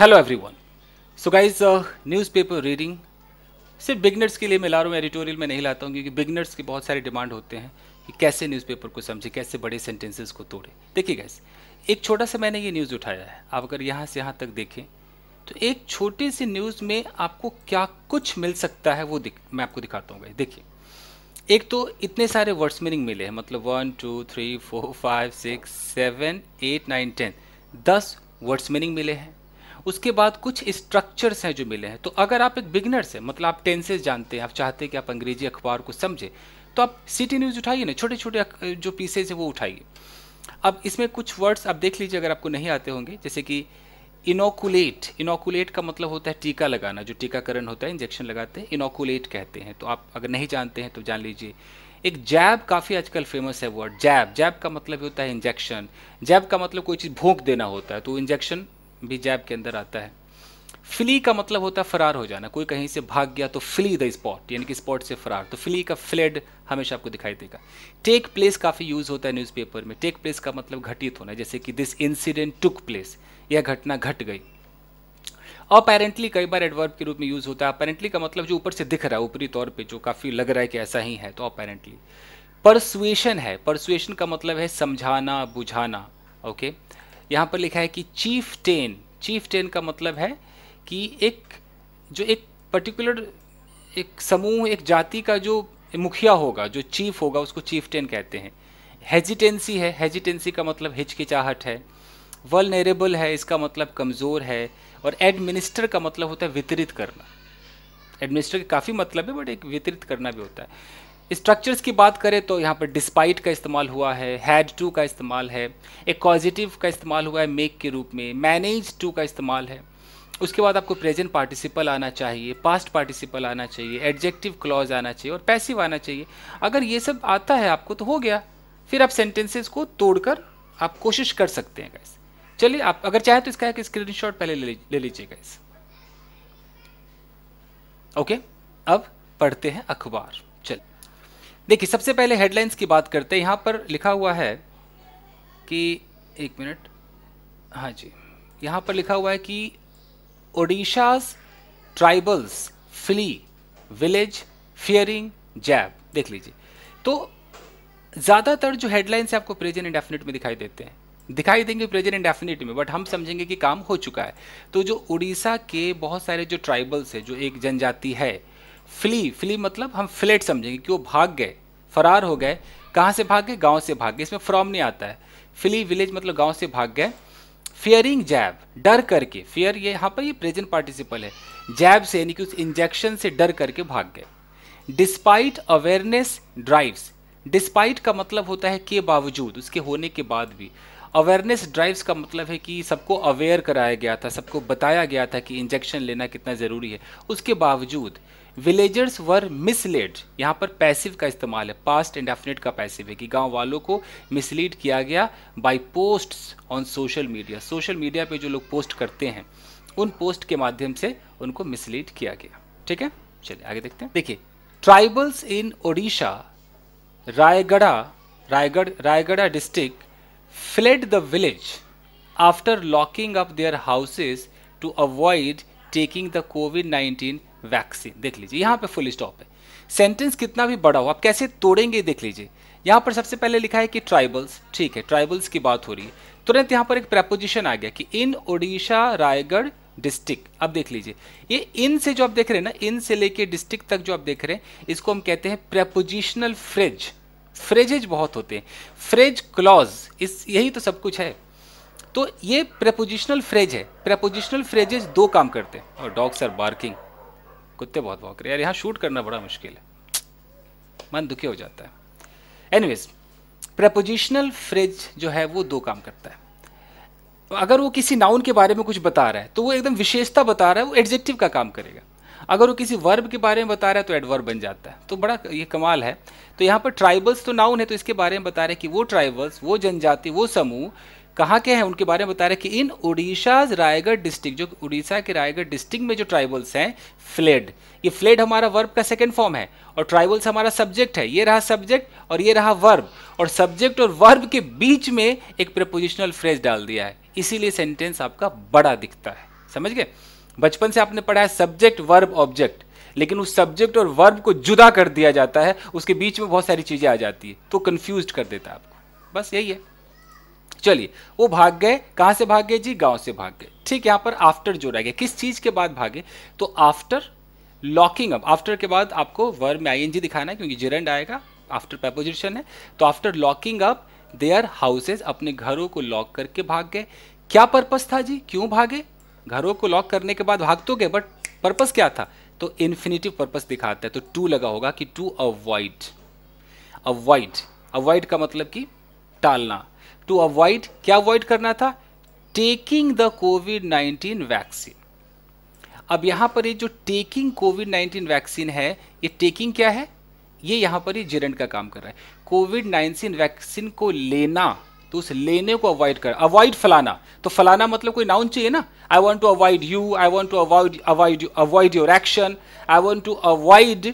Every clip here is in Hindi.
Hello everyone so guys newspaper reading सिर्फ बिगनर्स के लिए मैं ला रहा हूँ एडिटोरियल में नहीं लाता हूँ क्योंकि बिगनर्स के बहुत सारे डिमांड होते हैं कि कैसे न्यूज़पेपर को समझे कैसे बड़े सेंटेंसेस को तोड़े देखिए गाइज एक छोटा सा मैंने ये न्यूज़ उठाया है आप अगर यहाँ से यहाँ तक देखें तो एक छोटी सी न्यूज़ में आपको क्या कुछ मिल सकता है वो मैं आपको दिखाता हूँ गाइज देखिए एक तो इतने सारे वर्ड्स मीनिंग मिले हैं मतलब one two three four five six seven eight nine ten दस वर्ड्स मीनिंग मिले हैं उसके बाद कुछ स्ट्रक्चर्स हैं जो मिले हैं तो अगर आप एक बिगनर से मतलब आप टेंसेज जानते हैं आप चाहते हैं कि आप अंग्रेजी अखबार को समझें तो आप सिटी न्यूज़ उठाइए ना छोटे छोटे जो पीसेज हैं वो उठाइए अब इसमें कुछ वर्ड्स आप देख लीजिए अगर आपको नहीं आते होंगे जैसे कि इनोकुलेट इनोकुलेट का मतलब होता है टीका लगाना जो टीकाकरण होता है इंजेक्शन लगाते हैं इनोकुलेट कहते हैं तो आप अगर नहीं जानते हैं तो जान लीजिए एक जैब काफ़ी आजकल फेमस है वर्ड जैब जैब का मतलब होता है इंजेक्शन जैब का मतलब कोई चीज़ भोंक देना होता है तो इंजेक्शन भी जैब के अंदर आता है फ्ली का मतलब होता है फरार हो जाना कोई कहीं से भाग गया तो फ्ली द स्पॉट यानी कि स्पॉट से फरार तो फ्ली का फ्लेड हमेशा आपको दिखाई देगा टेक प्लेस काफ़ी यूज़ होता है न्यूज़पेपर में टेक प्लेस का मतलब घटित होना जैसे कि दिस इंसिडेंट टुक प्लेस यह घटना घट गई अपेरेंटली कई बार एडवर्ब के रूप में यूज़ होता है अपेरेंटली का मतलब जो ऊपर से दिख रहा है ऊपरी तौर पर जो काफ़ी लग रहा है कि ऐसा ही है तो अपेरेंटली परसुएशन है परसुएशन का मतलब है समझाना बुझाना ओके okay? यहाँ पर लिखा है कि चीफ टेन चीफ टेन का मतलब है कि एक जो एक पर्टिकुलर एक समूह एक जाति का जो मुखिया होगा जो चीफ होगा उसको चीफ टेन कहते हैं हेजिटेंसी है हेजिटेंसी का मतलब हिचकिचाहट है वलनेरेबल है इसका मतलब कमज़ोर है और एडमिनिस्टर का मतलब होता है वितरित करना एडमिनिस्टर के काफ़ी मतलब है बट एक वितरित करना भी होता है स्ट्रक्चर्स की बात करें तो यहाँ पर डिस्पाइट का इस्तेमाल हुआ है हैड टू का इस्तेमाल है एक पॉजिटिव का इस्तेमाल हुआ है मेक के रूप में मैनेज टू का इस्तेमाल है उसके बाद आपको प्रेजेंट पार्टिसिपल आना चाहिए पास्ट पार्टिसिपल आना चाहिए एडजेक्टिव क्लॉज आना चाहिए और पैसिव आना चाहिए अगर ये सब आता है आपको तो हो गया फिर आप सेंटेंसेस को तोड़कर आप कोशिश कर सकते हैं गैस चलिए आप अगर चाहें तो इसका एक शॉट पहले ले लीजिए गैस ओके अब पढ़ते हैं अखबार देखिए सबसे पहले हेडलाइंस की बात करते हैं यहाँ पर लिखा हुआ है कि एक मिनट हाँ जी यहाँ पर लिखा हुआ है कि Odisha's tribals flee village fearing jab देख लीजिए तो ज़्यादातर जो हेडलाइंस आपको प्रेजेंट एंड में दिखाई देते हैं दिखाई देंगे प्रेजेंट एंड में बट हम समझेंगे कि काम हो चुका है तो जो उड़ीसा के बहुत सारे जो ट्राइबल्स है जो एक जनजाति है फ्ली फ्ली मतलब हम फ्लेट समझेंगे कि वो भाग गए फरार हो गए कहाँ से भाग गए गाँव से भाग गए इसमें फ्रॉम नहीं आता है फ्ली विलेज मतलब गाँव से भाग गए फियरिंग जैब डर करके फियर ये यहाँ पर ये प्रेजेंट पार्टिसिपल है जैब से यानी कि उस इंजेक्शन से डर करके भाग गए डिस्पाइट अवेयरनेस ड्राइव्स डिस्पाइट का मतलब होता है के बावजूद उसके होने के बाद भी अवेयरनेस ड्राइव्स का मतलब है कि सबको अवेयर कराया गया था सबको बताया गया था कि इंजेक्शन लेना कितना ज़रूरी है उसके बावजूद विलेजर्स वर मिसलेड यहाँ पर पैसिव का इस्तेमाल है पास्ट एंड डेफिनेट का पैसिव है कि गांव वालों को मिसलीड किया गया by posts on social media social media पे जो लोग पोस्ट करते हैं उन पोस्ट के माध्यम से उनको मिसलीड किया गया ठीक है चलिए आगे देखते हैं देखिए tribals in Odisha Rayagada Raigarh Rayagada district fled the village after locking up their houses to avoid taking the covid nineteen vaccine देख लीजिए यहाँ पे फुल स्टॉप है सेंटेंस कितना भी बड़ा हो आप कैसे तोड़ेंगे देख लीजिए यहाँ पर सबसे पहले लिखा है कि ट्राइबल्स ठीक है ट्राइबल्स की बात हो रही है तुरंत यहाँ पर एक प्रेपोजिशन आ गया कि इन ओडिशा रायगढ़ डिस्ट्रिक्ट अब देख लीजिए ये इन से जो आप देख रहे हैं ना इन से लेके डिस्ट्रिक्ट तक जो आप देख रहे हैं इसको हम कहते हैं प्रेपोजिशनल फ्रेज फ्रेजेज बहुत होते हैं फ्रेज क्लॉज इस यही तो सब कुछ है तो ये प्रेपोजिशनल फ्रेज है प्रेपोजिशनल फ्रेजेज दो काम करते हैं और डॉग्स आर बार्किंग कुत्ते बहुत भौंक रहे यार यहाँ शूट करना बड़ा मुश्किल है मन दुखी हो जाता है एनीवेज प्रपोजिशनल फ्रेज जो है वो दो काम करता है अगर वो किसी नाउन के बारे में कुछ बता रहा है तो वो एकदम विशेषता बता रहा है वो एडजेक्टिव का काम करेगा अगर वो किसी वर्ब के बारे में बता रहा है तो एडवर्ब बन जाता है तो बड़ा ये कमाल है तो यहाँ पर ट्राइबल्स तो नाउन है तो इसके बारे में बता रहे हैं कि वो ट्राइबल्स वो जनजाति वो समूह कहा के हैं उनके बारे में बता रहे कि इन उड़ीसा रायगढ़ डिस्ट्रिक्ट जो उड़ीसा के रायगढ़ डिस्ट्रिक्ट में जो ट्राइबल्स हैं फ्लेड ये फ्लेड हमारा वर्ब का सेकेंड फॉर्म है और ट्राइबल्स हमारा सब्जेक्ट है ये रहा सब्जेक्ट और ये रहा वर्ब और सब्जेक्ट और वर्ब के बीच में एक प्रपोजिशनल फ्रेज डाल दिया है इसीलिए सेंटेंस आपका बड़ा दिखता है समझ गए बचपन से आपने पढ़ा है सब्जेक्ट वर्ब ऑब्जेक्ट लेकिन उस सब्जेक्ट और वर्ब को जुदा कर दिया जाता है उसके बीच में बहुत सारी चीज़ें आ जाती है तो कन्फ्यूज कर देता है आपको बस यही है चलिए वो भाग गए कहां से भाग गए जी गांव से भाग गए ठीक यहां पर आफ्टर जो रह गया किस चीज के बाद भागे तो आफ्टर लॉकिंग अप आफ्टर के बाद आपको वर्ब में आईएनजी दिखाना है क्योंकि जिरंड आएगा आफ्टर प्रपोजिशन है तो after locking up their houses अपने घरों को लॉक करके भाग गए क्या पर्पज था जी क्यों भागे घरों को लॉक करने के बाद भाग तो गए बट पर्पज क्या था तो इन्फिनेटिव पर्पज दिखाता है तो टू लगा होगा कि टू अवॉइड अवॉइड अवॉइड का मतलब कि टालना टू अवॉइड क्या अवॉइड करना था टेकिंग द कोविड 19 वैक्सीन अब यहां पर ये जो टेकिंग कोविड 19 वैक्सीन है ये टेकिंग क्या है ये यहां पर ये जेरेंट का काम कर रहा है कोविड 19 वैक्सीन को लेना तो उस लेने को अवॉइड कर अवॉइड फलाना तो फलाना मतलब कोई नाउन चाहिए ना I want to avoid you I want to avoid avoid avoid your action I want to avoid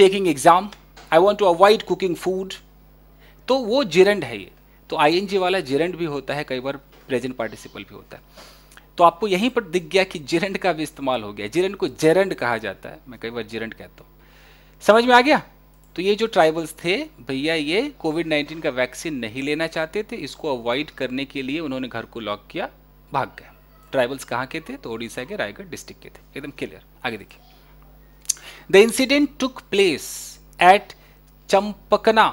taking exam I want to avoid cooking food तो वो जिरंड है ये तो आईएनजी वाला जेरेंट भी होता है कई बार प्रेजेंट पार्टिसिपल भी होता है तो आपको यहीं पर दिख गया कि जेरेंट का भी इस्तेमाल हो गया जेरेंट को जेरेंट कहा जाता है मैं कई बार जेरेंट कहता हूँ समझ में आ गया तो ये जो ट्राइबल्स थे भैया ये कोविड 19 का वैक्सीन नहीं लेना चाहते थे इसको अवॉइड करने के लिए उन्होंने घर को लॉक किया भाग गए ट्राइबल्स कहाँ के थे तो ओडिशा के रायगढ़ डिस्ट्रिक्ट के थे एकदम क्लियर आगे देखिए the incident took place at Champakna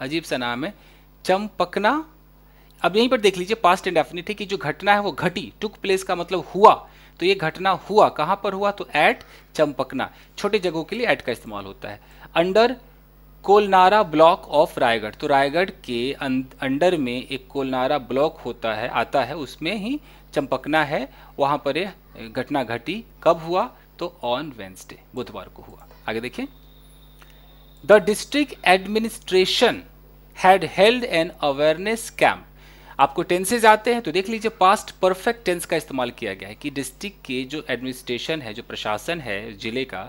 अजीब सा नाम है चमपकना अब यहीं पर देख लीजिए पास्ट एंड है की जो घटना है वो घटी टुक प्लेस का मतलब हुआ तो ये घटना हुआ कहां पर हुआ तो एट चंपकना छोटे जगहों के लिए एट का इस्तेमाल होता है under Kolnara block of Raigarh तो रायगढ़ के अंडर में एक कोलनारा ब्लॉक होता है आता है उसमें ही चंपकना है वहां पर यह घटना घटी कब हुआ तो ऑन वेंसडे बुधवार को हुआ आगे देखिए the district administration had held an awareness camp आपको टेंसेज आते हैं तो देख लीजिए पास्ट परफेक्ट टेंस का इस्तेमाल किया गया है कि डिस्ट्रिक्ट के जो एडमिनिस्ट्रेशन है जो प्रशासन है जिले का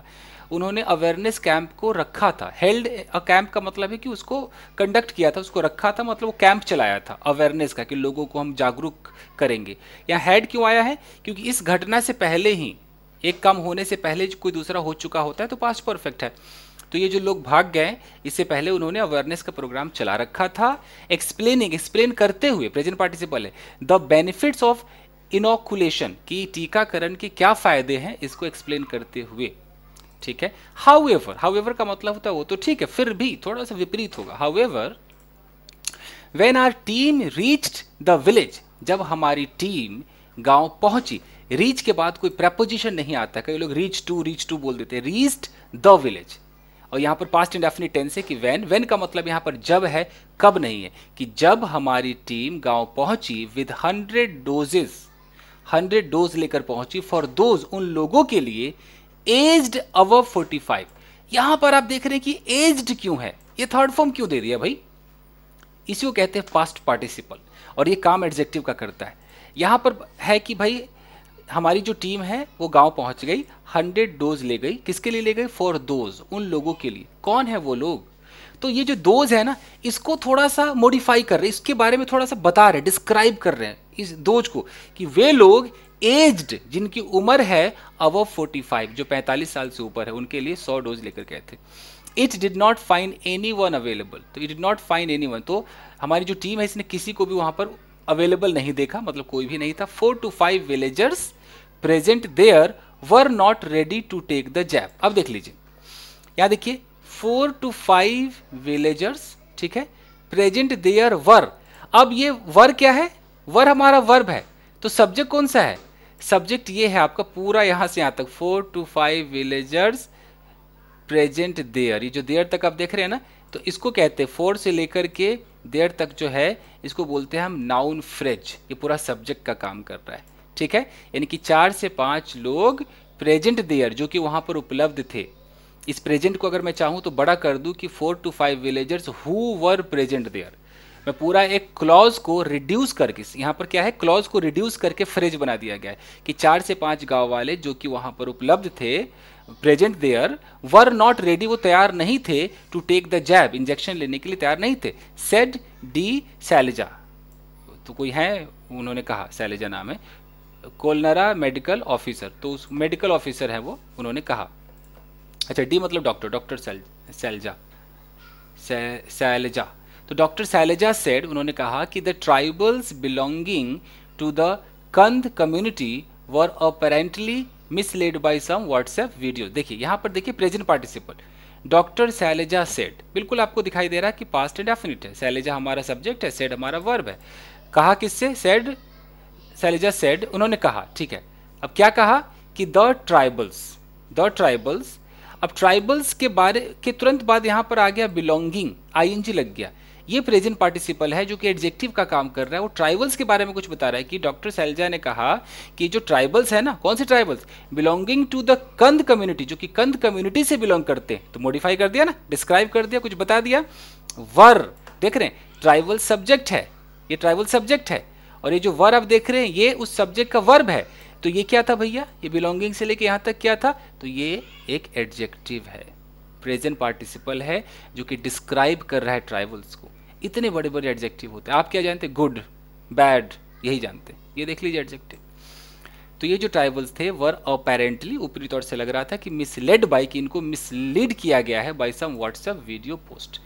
उन्होंने अवेयरनेस कैंप को रखा था हेल्ड अ कैंप का मतलब है कि उसको कंडक्ट किया था उसको रखा था मतलब वो कैंप चलाया था अवेयरनेस का कि लोगों को हम जागरूक करेंगे यहाँ हेड क्यों आया है क्योंकि इस घटना से पहले ही एक काम होने से पहले कोई दूसरा हो चुका होता है तो पास्ट परफेक्ट है तो ये जो लोग भाग गए इससे पहले उन्होंने अवेयरनेस का प्रोग्राम चला रखा था एक्सप्लेनिंग एक्सप्लेन करते हुए प्रेजेंट पार्टिसिपल है द बेनिफिट्स ऑफ इनोकुलेशन की टीकाकरण के क्या फायदे हैं इसको एक्सप्लेन करते हुए ठीक है हाउ एवर हाउ एवर का मतलब होता है वो तो ठीक है फिर भी थोड़ा सा विपरीत होगा however when our team reached the village जब हमारी टीम गांव पहुंची रीच के बाद कोई प्रपोजिशन नहीं आता कई लोग रीच टू रीच टू बोल देते रीच्ड द विलेज और यहाँ पर पास्ट इंडेफिनिट टेंस है कि वैन वैन का मतलब यहाँ पर जब है कब नहीं है कि जब हमारी टीम गांव पहुंची with hundred doses hundred dose लेकर पहुंची फॉर दोज उन लोगों के लिए एज्ड अव फोर्टी फाइव यहां पर आप देख रहे हैं कि एज्ड क्यों है ये थर्ड फॉर्म क्यों दे दिया भाई इसी को कहते हैं पास्ट पार्टिसिपल और ये काम एडजेक्टिव का करता है यहां पर है कि भाई हमारी जो टीम है वो गांव पहुंच गई हंड्रेड डोज ले गई किसके लिए ले गई फॉर दोज उन लोगों के लिए कौन है वो लोग तो ये जो दोज है ना इसको थोड़ा सा मॉडिफाई कर रहे हैं इसके बारे में थोड़ा सा बता रहे डिस्क्राइब कर रहे हैं इस दोज को कि वे लोग एज्ड जिनकी उम्र है फोर्टी फाइव जो पैंतालीस साल से ऊपर है उनके लिए सौ डोज लेकर गए थे it did not find anyone available तो it did not find anyone तो हमारी जो टीम है इसने किसी को भी वहाँ पर अवेलेबल नहीं देखा मतलब कोई भी नहीं था four to five villagers present there were not ready to take the jab अब देख लीजिए यहां देखिए फोर टू फाइव विलेजर्स ठीक है प्रेजेंट देयर वर अब ये वर क्या है वर हमारा वर्ब है तो सब्जेक्ट कौन सा है सब्जेक्ट ये है आपका पूरा यहां से यहां तक four to five villagers present there ये जो देयर तक आप देख रहे हैं ना तो इसको कहते हैं फोर से लेकर के देर तक जो है इसको बोलते हैं हम नाउन फ्रेज ये पूरा सब्जेक्ट का काम कर रहा है ठीक है यानी कि चार से पांच लोग प्रेजेंट देयर जो कि वहां पर उपलब्ध थे इस प्रेजेंट को अगर मैं चाहूँ तो बड़ा कर दूँ कि four to five villagers who were present there मैं पूरा एक क्लॉज को रिड्यूस करके यहाँ पर क्या है क्लॉज को रिड्यूस करके फ्रेज बना दिया गया है कि चार से पांच गांव वाले जो कि वहां पर उपलब्ध थे present there were not ready वो तैयार नहीं थे to take the jab injection लेने के लिए तैयार नहीं थे सेड डी सैलेजा तो कोई है उन्होंने कहा सैलेजा नाम है कोलनरा मेडिकल ऑफिसर तो उस मेडिकल ऑफिसर है वो उन्होंने कहा अच्छा डी मतलब डॉक्टर डॉक्टर सैलजा सैलजा तो डॉक्टर सैलजा सेड उन्होंने कहा कि the tribals belonging to the Kondh community were apparently misled by some WhatsApp video देखिए यहाँ पर देखिए present participle doctor Sailaja said बिल्कुल आपको दिखाई दे रहा है कि पास्ट डेफिनेट है सैलेजा हमारा सब्जेक्ट है सेड हमारा वर्ब है कहा किससे सेड सैलेजा सेड उन्होंने कहा ठीक है अब क्या कहा कि द ट्राइबल्स द ट्राइबल्स अब ट्राइबल्स के बारे के तुरंत बाद यहाँ पर आ गया बिलोंगिंग आई लग गया ये प्रेजेंट पार्टिसिपल है जो कि एडजेक्टिव का काम कर रहा है वो ट्राइबल्स के बारे में कुछ बता रहा है कि डॉक्टर सैलजा ने कहा कि जो ट्राइबल्स है ना कौन से tribals belonging to the Kondh community जो कि कंद कम्युनिटी से बिलोंग करते हैं तो मॉडिफाई कर दिया ना डिस्क्राइब कर दिया कुछ बता दिया वर देख रहे हैं ट्राइबल सब्जेक्ट है ये ट्राइबल सब्जेक्ट है और ये जो वर आप देख रहे हैं ये उस सब्जेक्ट का वर्ब है तो ये क्या था भैया ये बिलोंगिंग से लेके यहाँ तक क्या था तो ये एक एडजेक्टिव है प्रेजेंट पार्टिसिपल है जो कि डिस्क्राइब कर रहा है ट्राइबल्स को इतने बड़े बड़े एडजेक्टिव होते हैं आप क्या जानते हैं गुड बैड यही जानते हैं ये देख लीजिए एडजेक्टिव तो ये जो ट्राइबल्स थे वर अपेरेंटली ऊपरी तौर से लग रहा था कि मिसलेड बाई कि इनको मिसलीड किया गया है by some WhatsApp video post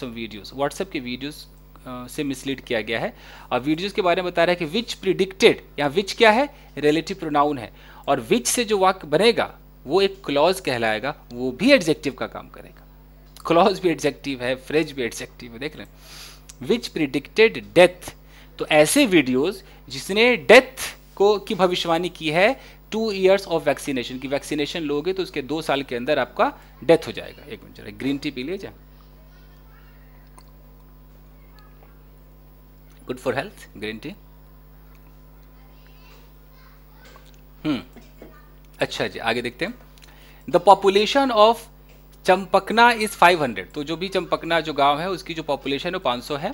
some videos WhatsApp के वीडियोस से मिसलीड किया गया है और वीडियोस के बारे में बता रहा है कि विच प्रिडिक्टेड या विच क्या है रिलेटिव प्रोनाउन है और विच से जो वाक्य बनेगा वो एक क्लॉज कहलाएगा वो भी एडजेक्टिव का काम करेगा क्लॉज भी एडजेक्टिव है फ्रेज भी एडजेक्टिव है देख रहे विच प्रिडिक्टेड डेथ तो ऐसे वीडियोज जिसने डेथ को की भविष्यवाणी की है टू ईयर्स ऑफ वैक्सीनेशन की वैक्सीनेशन लोगे तो उसके दो साल के अंदर आपका डेथ हो जाएगा एक मिनट जरा ग्रीन टी पी लीजिए good for health green tea hmm अच्छा जी आगे देखते हैं the population of Champakna is 500 तो जो भी चंपकना जो गांव है उसकी जो पॉपुलेशन है वो 500 है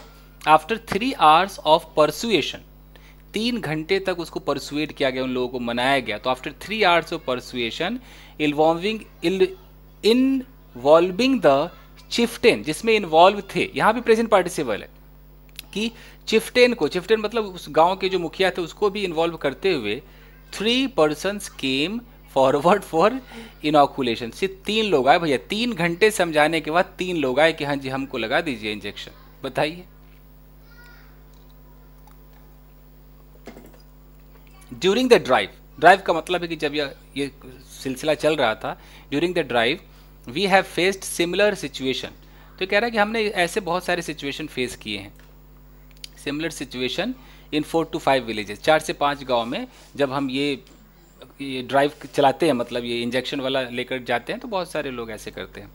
after three hours of persuasion तीन घंटे तक उसको परसुएट किया गया उन लोगों को मनाया गया तो after three hours of persuasion involving involving the chieftain जिसमें इन्वॉल्व थे यहां भी प्रेजेंट पार्टिसिपल है कि चिफ्टेन को चिफ्टेन मतलब उस गांव के जो मुखिया थे उसको भी इन्वॉल्व करते हुए three person came forward for inoculation सिर्फ तीन लोग आए भैया तीन घंटे समझाने के बाद तीन लोग आए कि हाँ जी हमको लगा दीजिए इंजेक्शन बताइए ड्यूरिंग द ड्राइव ड्राइव का मतलब है कि जब ये सिलसिला चल रहा था during the drive we have faced similar situation तो कह रहा है कि हमने ऐसे बहुत सारे सिचुएशन फेस किए हैं similar situation in four to five villages चार से पांच गांव में जब हम ये ये ड्राइव चलाते हैं मतलब ये इंजेक्शन वाला लेकर जाते हैं तो बहुत सारे लोग ऐसे करते हैं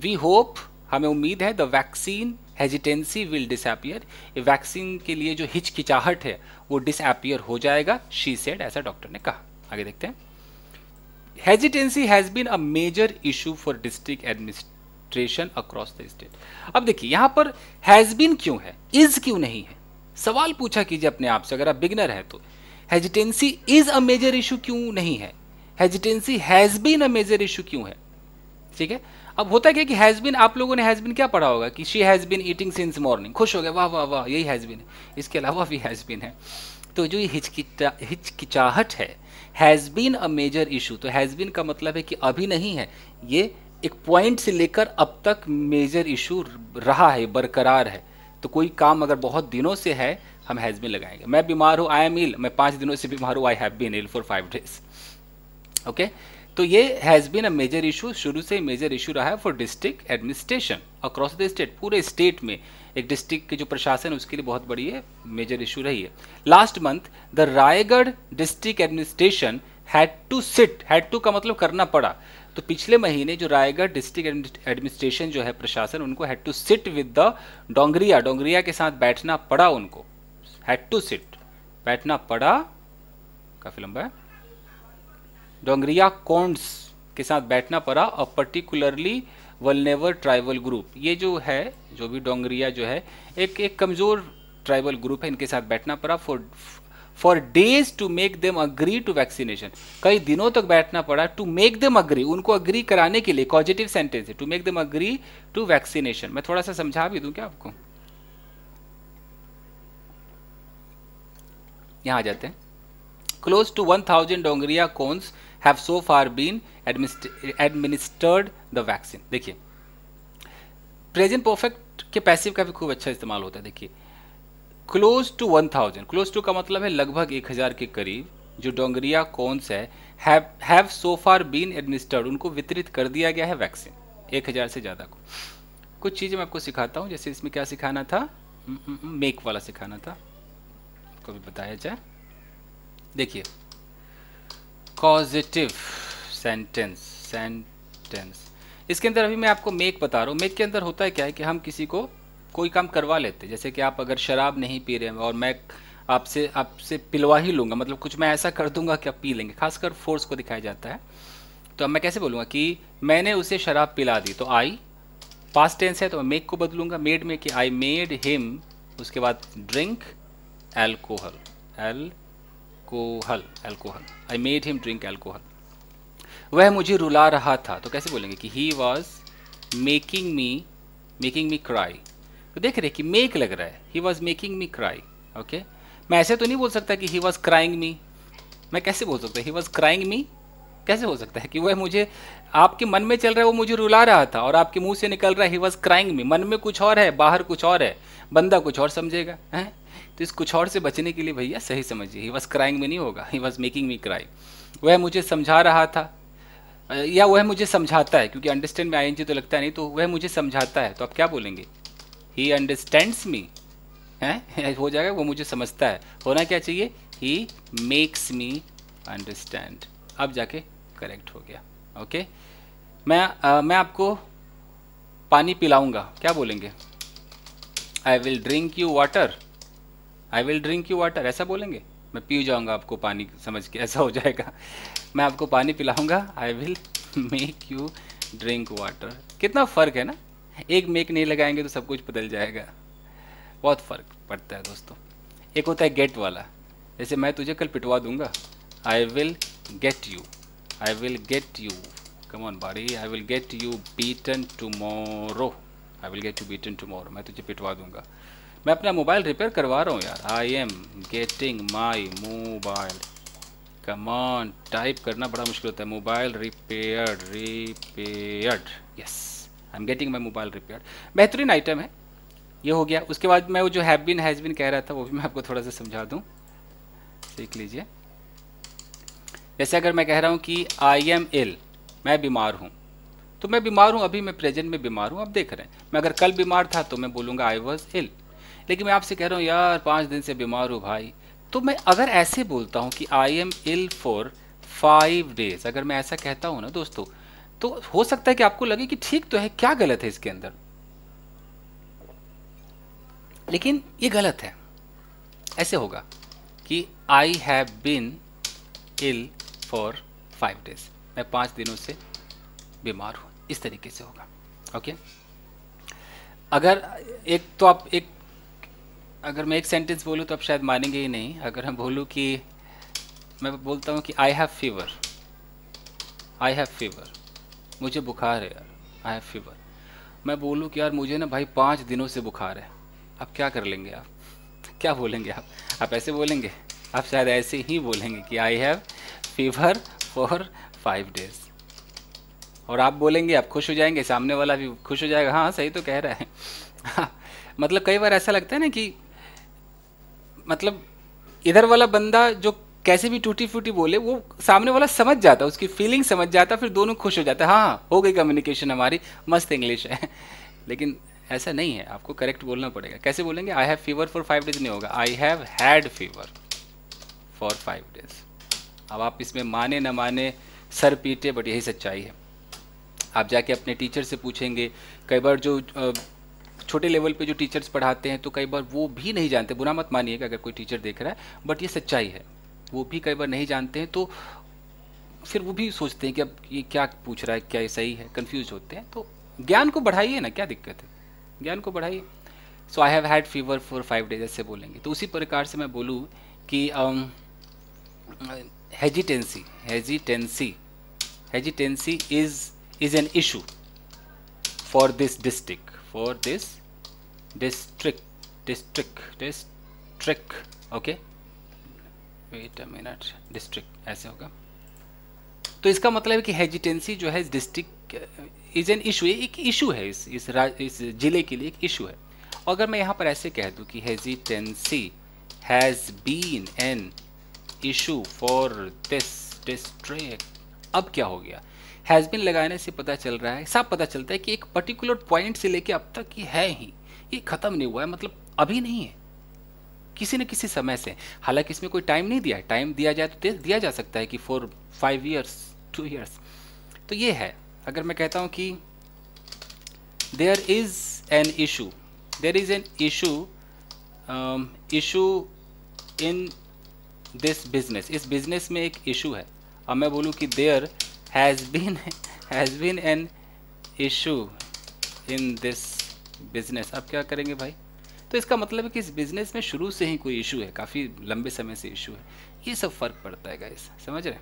वी होप हमें उम्मीद है the vaccine hesitancy will disappear ये वैक्सीन के लिए जो हिचकिचाहट है वो डिसअपियर हो जाएगा शी सेड ऐसा डॉक्टर ने कहा आगे देखते हैं hesitancy has been a major issue for district administration across the state अब देखिए यहां पर हैज बीन क्यों है इज क्यों नहीं है सवाल पूछा कीजिए अपने आप से अगर आप बिगनर हैं तो hesitancy is a major issue क्यों नहीं है hesitancy has been a major issue क्यों है ठीक है अब होता है क्या कि हैज बिन आप लोगों ने हैज बिन क्या पढ़ा होगा कि she has been eating since morning खुश हो गया वाह वाह वाह यही हैज बिन है इसके अलावा भी हैज बिन है तो जो ये हिचकिचा हिचकिचाहट है has been a major issue तो हैज बिन का मतलब है कि अभी नहीं है ये एक पॉइंट से लेकर अब तक मेजर इशू रहा है बरकरार है तो कोई काम अगर बहुत दिनों से है हम हैज़ बिन लगाएंगे मैं बीमार हूँ आई एम इल मैं पाँच दिनों से बीमार हूँ I have been ill for five days okay तो ये has been a major issue शुरू से मेजर इशू रहा है for district administration across the state पूरे स्टेट में एक डिस्ट्रिक्ट के जो प्रशासन है उसके लिए बहुत बड़ी है मेजर इशू रही है last month the Raigarh district administration had to sit had to का मतलब करना पड़ा तो पिछले महीने जो रायगढ़ डिस्ट्रिक्ट एडमिनिस्ट्रेशन जो है प्रशासन उनको had to sit with the Dongria Dongria के साथ बैठना पड़ा उनको हैड टू सिट बैठना पड़ा काफ़ी लंबा है डोंगरिया कॉन्ड्स के साथ बैठना पड़ा और पर्टिकुलरली वलनेवर ट्राइबल ग्रुप ये जो है जो भी डोंगरिया जो है एक एक कमज़ोर ट्राइबल ग्रुप है इनके साथ बैठना पड़ा for for days to make them agree to vaccination कई दिनों तक बैठना पड़ा टू मेक देम अग्री उनको अग्री कराने के लिए पॉजिटिव सेंटेंस है to make them agree to vaccination मैं थोड़ा सा समझा भी दूं क्या आपको यहाँ आ जाते हैं close to one thousand Dongria Kondhs have so far been administered the vaccine देखिए प्रेजेंट परफेक्ट के पैसिव का भी खूब अच्छा इस्तेमाल होता है देखिए close to one thousand close to का मतलब है लगभग एक हज़ार के करीब जो डोंगरिया कोन्स है have so far been administered उनको वितरित कर दिया गया है वैक्सीन एक हज़ार से ज़्यादा को कुछ चीज़ें मैं आपको सिखाता हूँ जैसे इसमें क्या सिखाना था मेक हम्म, हम्म, हम्म, वाला सिखाना था आपको भी बताया जाए देखिए कॉजिटिव सेंटेंस सेंटेंस इसके अंदर अभी मैं आपको मेक बता रहा हूँ मेक के अंदर होता है क्या है कि हम किसी को कोई काम करवा लेते हैं जैसे कि आप अगर शराब नहीं पी रहे हैं और मैं आपसे आपसे पिलवा ही लूँगा मतलब कुछ मैं ऐसा कर दूंगा कि आप पी लेंगे खासकर फोर्स को दिखाया जाता है तो अब मैं कैसे बोलूँगा कि मैंने उसे शराब पिला दी तो आई पास्ट टेंस है तो मैं मेक को बदलूंगा मेड में कि आई मेड हिम उसके बाद drink alcohol alcohol alcohol I made him drink alcohol वह मुझे रुला रहा था तो कैसे बोलेंगे कि he was making me making me cry तो देख रहे कि make लग रहा है he was making me cry okay okay? मैं ऐसे तो नहीं बोल सकता कि he was crying me मैं कैसे बोल सकता he was crying me कैसे हो सकता है कि वह मुझे आपके मन में चल रहा है वो मुझे रुला रहा था और आपके मुंह से निकल रहा है ही वॉज क्राइंग में मन में कुछ और है बाहर कुछ और है बंदा कुछ और समझेगा हैं तो इस कुछ और से बचने के लिए भैया सही समझिए ही वॉज क्राइंग में नहीं होगा he was making me cry वह मुझे समझा रहा था या वह मुझे समझाता है क्योंकि अंडरस्टैंड में आई तो लगता नहीं तो वह मुझे समझाता है तो आप क्या बोलेंगे ही अंडरस्टैंड्स मी है हो जाएगा वो मुझे समझता है होना क्या चाहिए ही मेक्स मी अंडरस्टैंड अब जाके करेक्ट हो गया ओके मैं आ, मैं आपको पानी पिलाऊंगा क्या बोलेंगे I will drink you water I will drink you water ऐसा बोलेंगे मैं पी जाऊंगा आपको पानी समझ के ऐसा हो जाएगा मैं आपको पानी पिलाऊंगा I will make you drink water कितना फ़र्क है ना एक मेक नहीं लगाएंगे तो सब कुछ बदल जाएगा बहुत फ़र्क पड़ता है दोस्तों एक होता है गेट वाला जैसे मैं तुझे कल पिटवा दूंगा I will get you I will get you come on बारी I will get you beaten tomorrow I will get you beaten tomorrow मैं तुझे पिटवा दूंगा मैं अपना मोबाइल रिपेयर करवा रहा हूँ यार I am getting my mobile come on type करना बड़ा मुश्किल होता है mobile repair repaired yes I am getting my mobile repair बेहतरीन आइटम है ये हो गया उसके बाद मैं वो जो हैव बिन हैज़ बिन कह रहा था वो भी मैं आपको थोड़ा सा समझा दूँ सीख लीजिए जैसे अगर मैं कह रहा हूँ कि आई एम इल मैं बीमार हूँ तो मैं बीमार हूँ अभी मैं प्रेजेंट में बीमार हूँ आप देख रहे हैं मैं अगर कल बीमार था तो मैं बोलूँगा आई वॉज इल लेकिन मैं आपसे कह रहा हूँ यार पाँच दिन से बीमार हूँ भाई तो मैं अगर ऐसे बोलता हूँ कि I am ill for five days अगर मैं ऐसा कहता हूँ ना दोस्तों तो हो सकता है कि आपको लगे कि ठीक तो है क्या गलत है इसके अंदर लेकिन ये गलत है ऐसे होगा कि I have been ill for five days मैं पाँच दिनों से बीमार हूँ इस तरीके से होगा ओके अगर एक तो आप एक अगर मैं एक सेंटेंस बोलूँ तो आप शायद मानेंगे ही नहीं अगर हम बोलूँ कि मैं बोलता हूँ कि I have fever I have fever मुझे बुखार है यार आई हैव फीवर मैं बोलूँ कि यार मुझे ना भाई पाँच दिनों से बुखार है आप क्या कर लेंगे आप क्या बोलेंगे आप आप ऐसे बोलेंगे आप शायद ऐसे ही बोलेंगे कि I have fever for five days और आप बोलेंगे आप खुश हो जाएंगे सामने वाला भी खुश हो जाएगा हाँ सही तो कह रहा है हाँ, मतलब कई बार ऐसा लगता है ना कि मतलब इधर वाला बंदा जो कैसे भी टूटी फूटी बोले वो सामने वाला समझ जाता उसकी फीलिंग समझ जाता फिर दोनों खुश हो जाता हाँ हो गई कम्युनिकेशन हमारी मस्त इंग्लिश है लेकिन ऐसा नहीं है आपको करेक्ट बोलना पड़ेगा कैसे बोलेंगे I have fever for five days नहीं होगा I have had fever for five days अब आप इसमें माने ना माने सर पीटे बट यही सच्चाई है आप जाके अपने टीचर से पूछेंगे कई बार जो छोटे लेवल पे जो टीचर्स पढ़ाते हैं तो कई बार वो भी नहीं जानते बुरा मत कि अगर कोई टीचर देख रहा है बट ये सच्चाई है वो भी कई बार नहीं जानते हैं तो फिर वो भी सोचते हैं कि अब ये क्या पूछ रहा है क्या ये सही है कन्फ्यूज होते हैं तो ज्ञान को बढ़ाइए ना क्या दिक्कत है ज्ञान को बढ़ाइए so I have had fever for five days ऐसे बोलेंगे तो उसी प्रकार से मैं बोलूँ कि hesitancy hesitancy hesitancy is is an issue for this district for this district district district okay wait a minute district ऐसे होगा तो इसका मतलब कि हेजिटेंसी जो है डिस्ट्रिक्ट इज एन इशू एक इशू है इस इस, इस जिले के लिए एक इशू है अगर मैं यहाँ पर ऐसे कह दूँ कि hesitancy has been an issue for this district अब क्या हो गया हैज़ बिन लगाने से पता चल रहा है साफ पता चलता है कि एक पर्टिकुलर पॉइंट से लेके अब तक ये है ही ये ख़त्म नहीं हुआ है मतलब अभी नहीं है किसी न किसी समय से हालांकि इसमें कोई टाइम नहीं दिया टाइम दिया जाए तो दिया जा सकता है कि four five years two years तो ये है अगर मैं कहता हूँ कि there is an issue there is an issue issue in this business इस बिजनेस में एक इशू है अब मैं बोलूँ कि there has been has been an issue in this business अब क्या करेंगे भाई तो इसका मतलब है कि इस बिज़नेस में शुरू से ही कोई इशू है काफ़ी लंबे समय से इशू है ये सब फ़र्क पड़ता है गाइस समझ रहे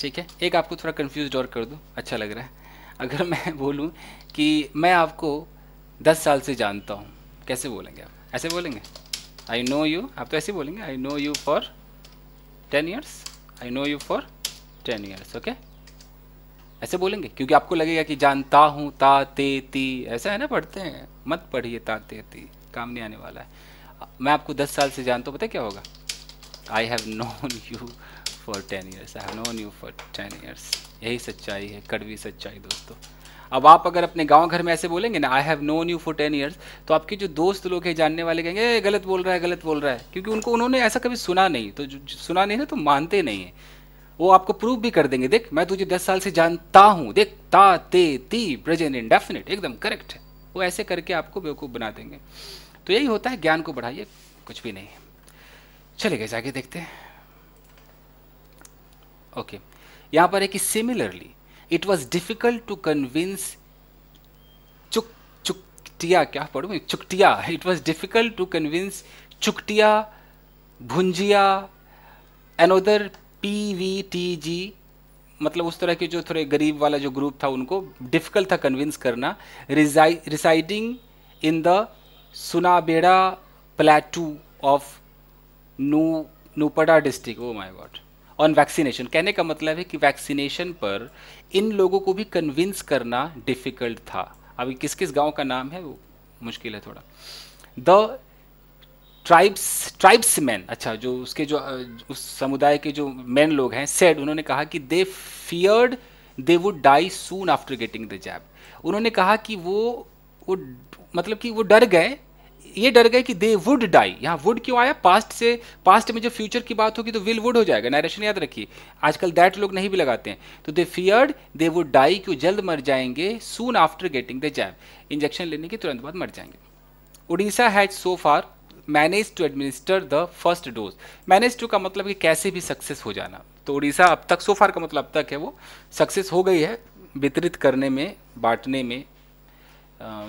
ठीक है एक आपको थोड़ा कन्फ्यूज और कर दूँ अच्छा लग रहा है अगर मैं बोलूँ कि मैं आपको दस साल से जानता हूँ कैसे बोलेंगे आप ऐसे बोलेंगे आई नो यू आप तो ऐसे बोलेंगे I know you for ten years I know you for ten years okay ऐसे बोलेंगे क्योंकि आपको लगेगा कि जानता हूँ ता ते ती ऐसा है ना पढ़ते हैं मत पढ़िए ता ते ती काम नहीं आने वाला है मैं आपको दस साल से जानता हूँ पता क्या होगा I have known you for ten years I have known you for ten years यही सच्चाई है कड़वी सच्चाई दोस्तों अब आप अगर अपने गांव घर में ऐसे बोलेंगे ना I have known you for ten years तो आपके जो दोस्त लोग हैं जानने वाले कहेंगे गलत बोल रहा है गलत बोल रहा है क्योंकि उनको उन्होंने ऐसा कभी सुना नहीं तो सुना नहीं ना तो मानते नहीं है वो आपको प्रूव भी कर देंगे देख मैं तुझे दस साल से जानता हूं देख ता ते ती प्रेजेंट इनडेफिनेट एकदम करेक्ट है वो ऐसे करके आपको बेवकूफ़ बना देंगे तो यही होता है ज्ञान को बढ़ाइए कुछ भी नहीं चले गए आगे देखते हैं ओके यहां पर है कि similarly it was difficult to convince चुक चुकटिया क्या पढ़ू Chuktia it was difficult to convince Chuktia Bhunjia another P मतलब उस तरह के जो थोड़े गरीब वाला जो ग्रुप था उनको डिफ़िकल्ट था कन्विंस करना residing in the Sunabeda plateau of नू Nuapada district oh my God on vaccination कहने का मतलब है कि वैक्सीनेशन पर इन लोगों को भी कन्विंस करना डिफ़िकल्ट था अभी किस किस गांव का नाम है वो मुश्किल है थोड़ा द ट्राइब्स ट्राइब्स मैन अच्छा जो उसके जो उस समुदाय के जो मैन लोग हैं सेड उन्होंने कहा कि they feared they would die soon after getting the jab उन्होंने कहा कि वो वो मतलब कि वो डर गए ये डर गए कि दे वुड डाई यहाँ वुड क्यों आया पास्ट से पास्ट में जब फ्यूचर की बात होगी तो विल वुड हो जाएगा नरेशन याद रखिए आजकल दैट लोग नहीं भी लगाते हैं तो they feared they would die क्यों जल्द मर जाएंगे soon after getting the jab injection लेने के तुरंत बाद मर जाएंगे Odisha has so far manage to administer the first dose manage to का मतलब कि कैसे भी सक्सेस हो जाना तो उड़ीसा अब तक सो फार का मतलब अब तक है वो सक्सेस हो गई है वितरित करने में बांटने में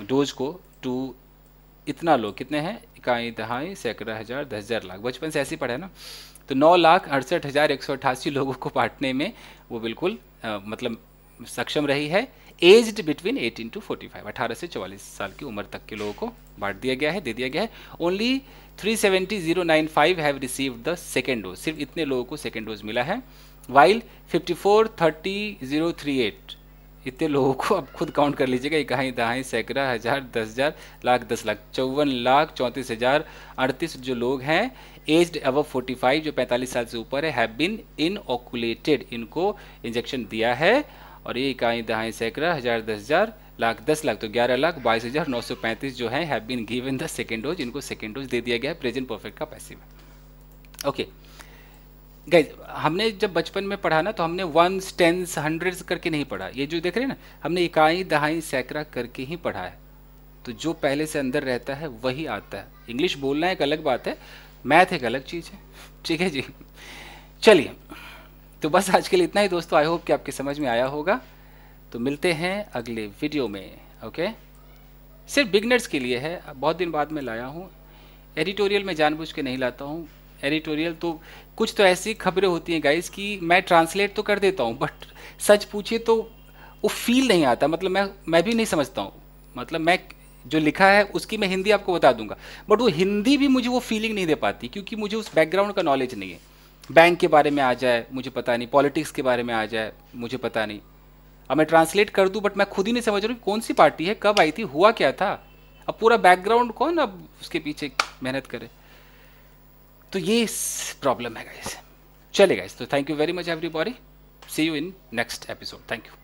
डोज को टू इतना लोग कितने हैं इकाई दहाई सैकड़ा हज़ार दस हज़ार लाख बचपन से ऐसे पढ़े ना तो नौ लाख अड़सठ हज़ार एक सौ अट्ठासी लोगों को बांटने में वो बिल्कुल आ, मतलब सक्षम रही है एज्ड बिटवीन 18 टू 45 18 से 44 साल की उम्र तक के लोगों को बांट दिया गया है दे दिया गया है only 370095 have received the second dose सिर्फ इतने लोगों को सेकेंड डोज मिला है वाइल 5430038 इतने लोगों को अब खुद काउंट कर लीजिएगा कहाँ दहाई सैकड़ा हज़ार दस हज़ार लाख दस लाख चौवन लाख चौंतीस हज़ार अड़तीस जो लोग हैं एज्ड अब फोर्टी फाइव जो पैंतालीस साल से ऊपर है हैव बिन इनऑकुलेटेड इनको इंजेक्शन दिया है और ये इकाई दहाई सैकड़ा हज़ार दस हज़ार लाख दस लाख तो ग्यारह लाख बाईस हज़ार नौ सौ पैंतीस जो है have been given the second dose इनको सेकेंड डोज दे दिया गया है प्रेजेंट परफेक्ट का पैसिव ओके गाइज हमने जब बचपन में पढ़ा ना तो हमने वन टेंस हंड्रेड्स करके नहीं पढ़ा ये जो देख रहे हैं ना हमने इकाई दहाई सैकड़ा करके ही पढ़ा है तो जो पहले से अंदर रहता है वही आता है इंग्लिश बोलना एक अलग बात है मैथ एक अलग चीज़ है ठीक है जी चलिए तो बस आज के लिए इतना ही दोस्तों आई होप कि आपके समझ में आया होगा तो मिलते हैं अगले वीडियो में ओके सिर्फ बिगनर्स के लिए है बहुत दिन बाद में लाया हूँ एडिटोरियल में जानबूझ के नहीं लाता हूँ एडिटोरियल तो कुछ तो ऐसी खबरें होती हैं गाइज कि मैं ट्रांसलेट तो कर देता हूँ बट सच पूछिए तो वो फील नहीं आता मतलब मैं मैं भी नहीं समझता हूँ मतलब मैं जो लिखा है उसकी मैं हिंदी आपको बता दूंगा बट वो हिंदी भी मुझे वो फीलिंग नहीं दे पाती क्योंकि मुझे उस बैकग्राउंड का नॉलेज नहीं है बैंक के बारे में आ जाए मुझे पता नहीं पॉलिटिक्स के बारे में आ जाए मुझे पता नहीं अब मैं ट्रांसलेट कर दूं बट मैं खुद ही नहीं समझ रहा हूँ कौन सी पार्टी है कब आई थी हुआ क्या था अब पूरा बैकग्राउंड कौन अब उसके पीछे मेहनत करे तो ये प्रॉब्लम है गाइस चले गाइस तो thank you very much every see you in next episode thank you